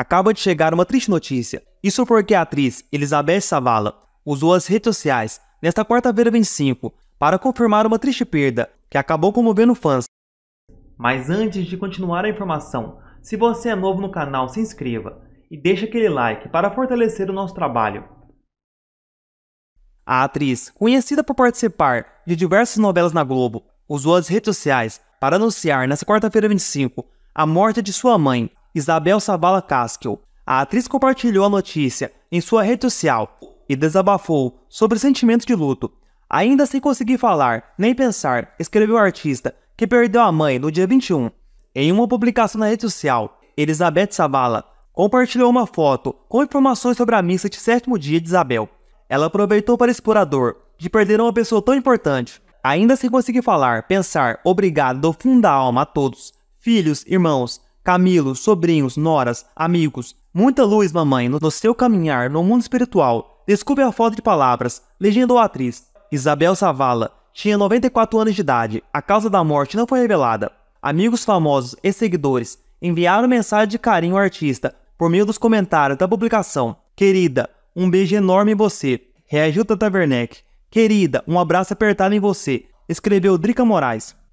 Acaba de chegar uma triste notícia. Isso porque a atriz Elizabeth Savala usou as redes sociais nesta quarta-feira 25 para confirmar uma triste perda que acabou comovendo fãs. Mas antes de continuar a informação, se você é novo no canal, se inscreva e deixe aquele like para fortalecer o nosso trabalho. A atriz, conhecida por participar de diversas novelas na Globo, usou as redes sociais para anunciar nesta quarta-feira 25 a morte de sua mãe, Isabel Savala Caskel. A atriz compartilhou a notícia em sua rede social e desabafou sobre o sentimento de luto. Ainda sem conseguir falar nem pensar, escreveu o artista que perdeu a mãe no dia 21. Em uma publicação na rede social, Elizabeth Savala compartilhou uma foto com informações sobre a missa de sétimo dia de Isabel. Ela aproveitou para expor a dor de perder uma pessoa tão importante. Ainda sem conseguir falar, pensar, obrigado do fundo da alma a todos, filhos, irmãos, Camilo, sobrinhos, noras, amigos, muita luz, mamãe, no seu caminhar no mundo espiritual. Desculpe a falta de palavras. Legenda ou atriz, Isabel Savala, tinha 94 anos de idade. A causa da morte não foi revelada. Amigos famosos e seguidores enviaram mensagem de carinho ao artista por meio dos comentários da publicação. Querida, um beijo enorme em você. Reagiu Tata Werneck. Querida, um abraço apertado em você. Escreveu Drica Moraes.